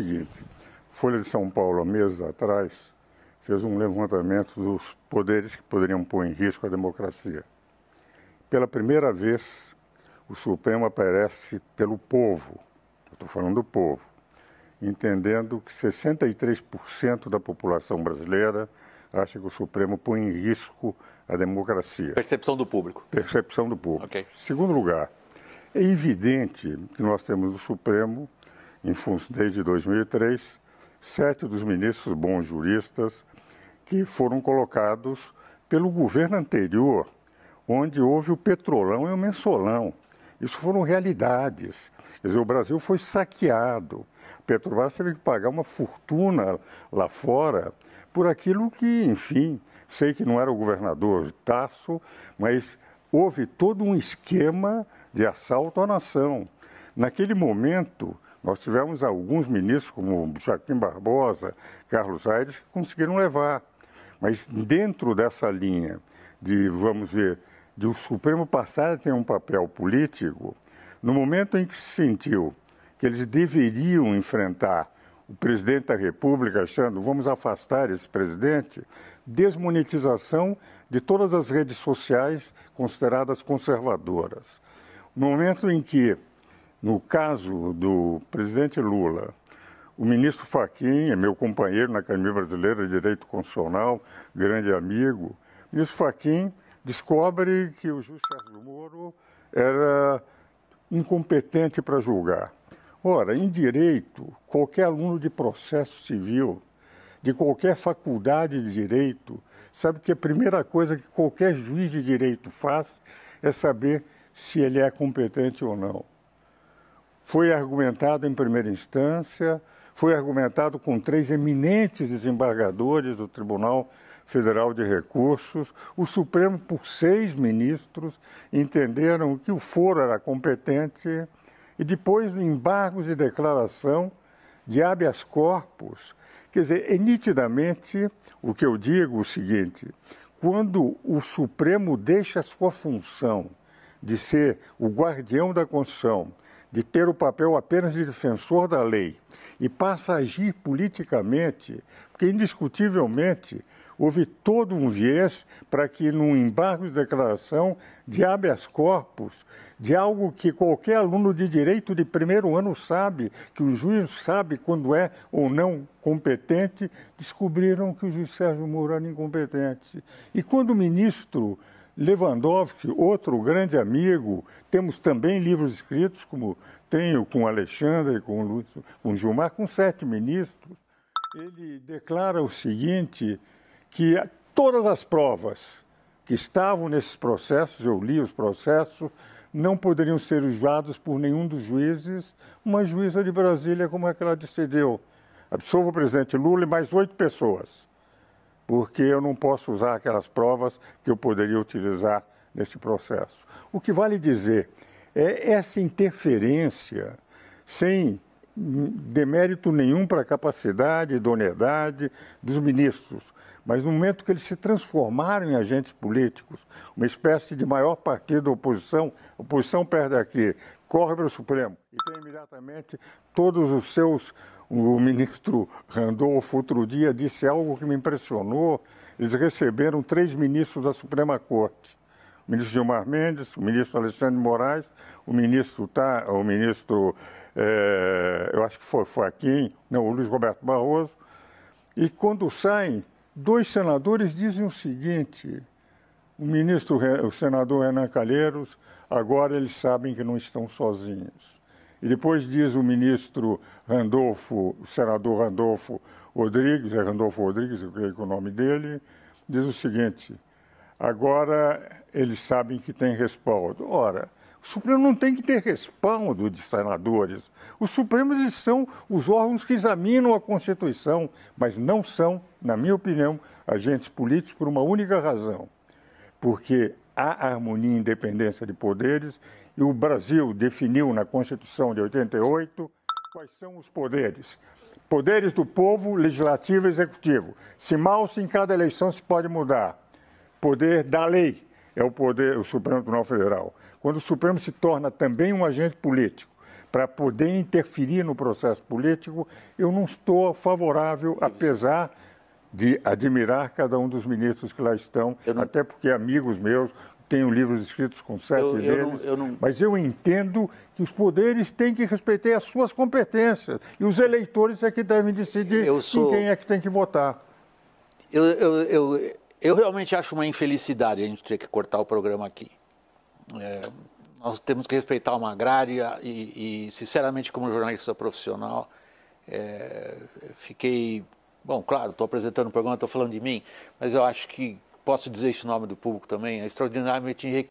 seguinte: Folha de São Paulo, meses atrás, fez um levantamento dos poderes que poderiam pôr em risco a democracia. Pela primeira vez, o Supremo aparece pelo povo, estou falando do povo, entendendo que 63% da população brasileira acha que o Supremo põe em risco a democracia. Percepção do público. Percepção do público. Okay. Segundo lugar, é evidente que nós temos o Supremo em, desde 2003, sete dos ministros bons juristas que foram colocados pelo governo anterior, onde houve o petrolão e o mensolão. Isso foram realidades. Quer dizer, o Brasil foi saqueado. Petrobras teve que pagar uma fortuna lá fora por aquilo que, enfim, sei que não era o governador Tasso, mas houve todo um esquema de assalto à nação. Naquele momento, nós tivemos alguns ministros, como Joaquim Barbosa, Carlos Aires, que conseguiram levar. Mas dentro dessa linha de, vamos ver, de o Supremo passar a ter um papel político, no momento em que se sentiu que eles deveriam enfrentar o presidente da República achando vamos afastar esse presidente, desmonetização de todas as redes sociais consideradas conservadoras. No momento em que no caso do presidente Lula, o ministro Faquinha, é meu companheiro na Academia Brasileira de Direito Constitucional, grande amigo, o ministro Faquim descobre que o juiz Sérgio Moro era incompetente para julgar. Ora, em direito, qualquer aluno de processo civil, de qualquer faculdade de direito, sabe que a primeira coisa que qualquer juiz de direito faz é saber se ele é competente ou não foi argumentado em primeira instância, foi argumentado com três eminentes desembargadores do Tribunal Federal de Recursos, o Supremo, por seis ministros, entenderam que o foro era competente e depois embargos de declaração de habeas corpus. Quer dizer, é nitidamente o que eu digo é o seguinte: quando o Supremo deixa a sua função de ser o guardião da Constituição de ter o papel apenas de defensor da lei e passa a agir politicamente, porque indiscutivelmente houve todo um viés para que num embargo de declaração de habeas corpus, de algo que qualquer aluno de direito de primeiro ano sabe, que o juiz sabe quando é ou não competente, descobriram que o juiz Sérgio Moro era incompetente. E quando o ministro Lewandowski, outro grande amigo, temos também livros escritos, como tenho com Alexandre, com, Lúcio, com Gilmar, com sete ministros. Ele declara o seguinte, que todas as provas que estavam nesses processos, eu li os processos, não poderiam ser usados por nenhum dos juízes, uma juíza de Brasília como aquela é que ela decidiu. Absolva o presidente Lula e mais oito pessoas porque eu não posso usar aquelas provas que eu poderia utilizar nesse processo. O que vale dizer é essa interferência sem demérito nenhum para a capacidade, idoneidade dos ministros, mas no momento que eles se transformaram em agentes políticos, uma espécie de maior partido da oposição, a oposição perde aqui, corre para o Supremo e tem imediatamente todos os seus. O ministro Randolfo, outro dia, disse algo que me impressionou. Eles receberam três ministros da Suprema Corte o ministro Gilmar Mendes, o ministro Alexandre Moraes, o ministro, tá, o ministro é, eu acho que foi Joaquim, não, o Luiz Roberto Barroso. E quando saem, dois senadores dizem o seguinte: o ministro, o senador Renan Calheiros, agora eles sabem que não estão sozinhos. E depois diz o ministro Randolfo, o senador Randolfo Rodrigues, é Randolfo Rodrigues, eu creio que é o nome dele, diz o seguinte: agora eles sabem que tem respaldo. Ora, o Supremo não tem que ter respaldo de senadores. Os Supremos eles são os órgãos que examinam a Constituição, mas não são, na minha opinião, agentes políticos por uma única razão porque há harmonia e independência de poderes e o Brasil definiu na Constituição de 88 quais são os poderes. Poderes do povo, legislativo e executivo. Se mal se em cada eleição se pode mudar. Poder da lei é o poder, o Supremo Tribunal Federal. Quando o Supremo se torna também um agente político, para poder interferir no processo político, eu não estou favorável, apesar de admirar cada um dos ministros que lá estão, não... até porque amigos meus tenho livros escritos com sete eu, eu não, eu não... mas eu entendo que os poderes têm que respeitar as suas competências e os eleitores é que devem decidir sou... quem é que tem que votar. Eu, eu, eu, realmente acho uma infelicidade a gente ter que cortar o programa aqui. É, nós temos que respeitar uma agrária e, e sinceramente, como jornalista profissional, é, fiquei Bom, claro, estou apresentando o programa, estou falando de mim, mas eu acho que posso dizer isso em nome do público também, é extraordinariamente